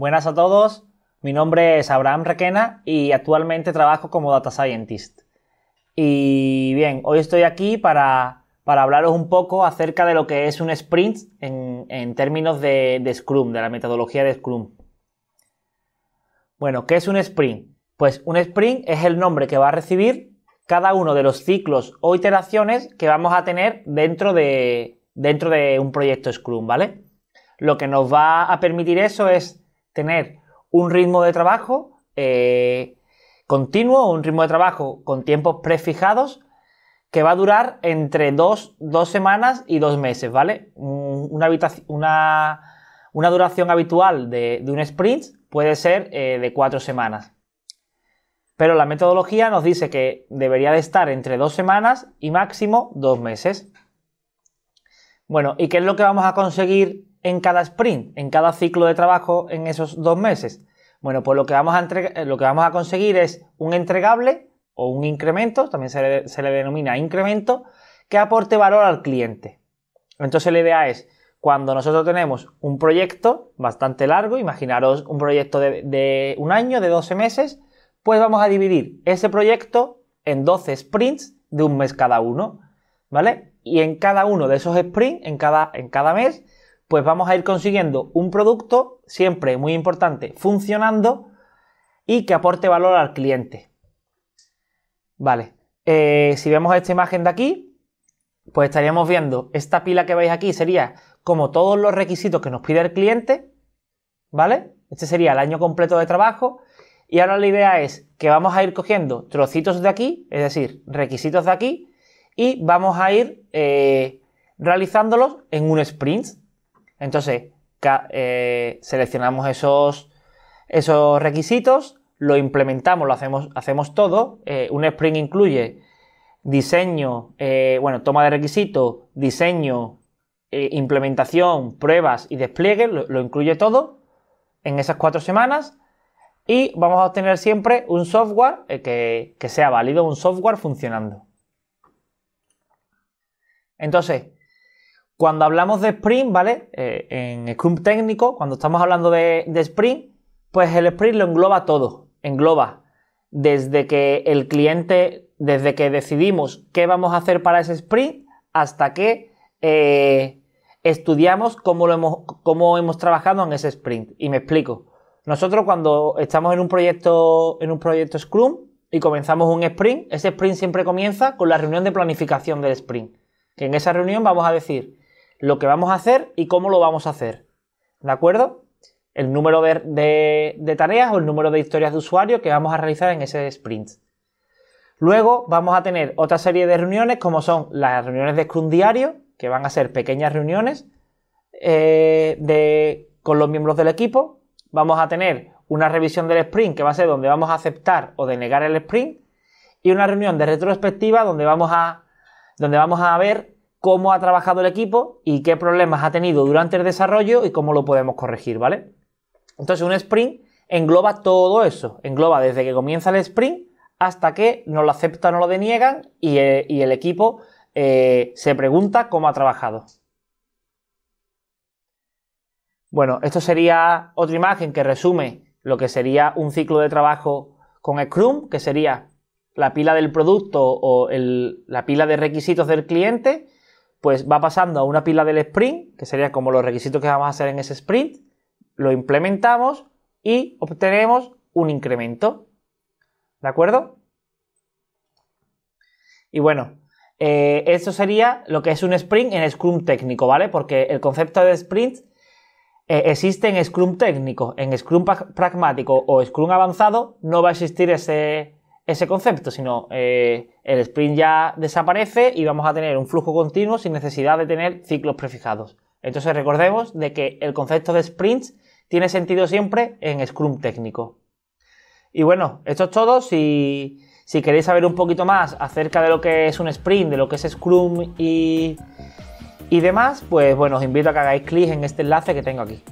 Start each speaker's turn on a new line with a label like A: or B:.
A: Buenas a todos, mi nombre es Abraham Requena y actualmente trabajo como Data Scientist. Y bien, hoy estoy aquí para, hablaros un poco acerca de lo que es un sprint en, términos de, Scrum, de la metodología de Scrum. Bueno, ¿qué es un sprint? Pues un sprint es el nombre que va a recibir cada uno de los ciclos o iteraciones que vamos a tener dentro de, dentro de un proyecto Scrum, ¿vale? Lo que nos va a permitir eso es tener un ritmo de trabajo eh, continuo, un ritmo de trabajo con tiempos prefijados que va a durar entre dos, semanas y dos meses, ¿vale? Una, duración habitual de, un sprint puede ser eh, de cuatro semanas. Pero la metodología nos dice que debería de estar entre dos semanas y máximo dos meses. Bueno, ¿y qué es lo que vamos a conseguir en cada sprint, en cada ciclo de trabajo en esos dos meses? Bueno, pues lo que vamos a, eh, lo que vamos a conseguir es un entregable o un incremento, también se le, denomina incremento, que aporte valor al cliente. Entonces la idea es, cuando nosotros tenemos un proyecto bastante largo, imaginaros un proyecto de, un año, de 12 meses, pues vamos a dividir ese proyecto en 12 sprints de un mes cada uno, ¿vale? Y en cada uno de esos sprints, en en cada mes, pues vamos a ir consiguiendo un producto, siempre muy importante, funcionando y que aporte valor al cliente. Vale, eh, si vemos esta imagen de aquí, pues estaríamos viendo, esta pila que veis aquí sería como todos los requisitos que nos pide el cliente, ¿vale? Este sería el año completo de trabajo. Y ahora la idea es que vamos a ir cogiendo trocitos de aquí, es decir, requisitos de aquí, y vamos a ir eh, realizándolos en un sprint. Entonces, eh, seleccionamos esos, esos requisitos, lo implementamos, lo hacemos, hacemos todo. Eh, un Spring incluye diseño, eh, bueno, toma de requisitos, diseño, implementación, pruebas y despliegue, lo, incluye todo en esas cuatro semanas y vamos a obtener siempre un software que, sea válido, un software funcionando. Entonces, cuando hablamos de sprint, ¿vale? Eh, en Scrum técnico, cuando estamos hablando de, sprint, pues el sprint lo engloba todo. Engloba desde que el cliente, desde que decidimos qué vamos a hacer para ese sprint, hasta que eh, estudiamos cómo, hemos, cómo hemos trabajado en ese sprint. Y me explico. Nosotros cuando estamos en un proyecto, en un proyecto Scrum y comenzamos un sprint, ese sprint siempre comienza con la reunión de planificación del sprint. Que en esa reunión vamos a decir, lo que vamos a hacer y cómo lo vamos a hacer. ¿De acuerdo? El número de, tareas o el número de historias de usuario que vamos a realizar en ese sprint. Luego vamos a tener otra serie de reuniones como son las reuniones de Scrum diario, que van a ser pequeñas reuniones eh, de, con los miembros del equipo. Vamos a tener una revisión del sprint que va a ser donde vamos a aceptar o denegar el sprint y una reunión de retrospectiva donde vamos a, donde vamos a ver cómo ha trabajado el equipo y qué problemas ha tenido durante el desarrollo y cómo lo podemos corregir, ¿vale? Entonces un sprint engloba todo eso, engloba desde que comienza el sprint hasta que no lo aceptan o lo deniegan y, eh, el equipo eh, se pregunta cómo ha trabajado. Bueno, esto sería otra imagen que resume lo que sería un ciclo de trabajo con Scrum, que sería la pila del producto o la pila de requisitos del cliente, pues va pasando a una pila del sprint, que sería como los requisitos que vamos a hacer en ese sprint, lo implementamos y obtenemos un incremento. ¿De acuerdo? Y bueno, eh, esto sería lo que es un sprint en Scrum técnico, ¿vale? Porque el concepto de sprint eh, existe en Scrum técnico. En Scrum pragmático o Scrum avanzado no va a existir ese, ese concepto, sino eh, el sprint ya desaparece y vamos a tener un flujo continuo sin necesidad de tener ciclos prefijados. Entonces recordemos de que el concepto de sprints tiene sentido siempre en Scrum técnico. Y bueno, esto es todo. Si, si queréis saber un poquito más acerca de lo que es un sprint, de lo que es Scrum y, y demás, pues bueno, os invito a que hagáis clic en este enlace que tengo aquí.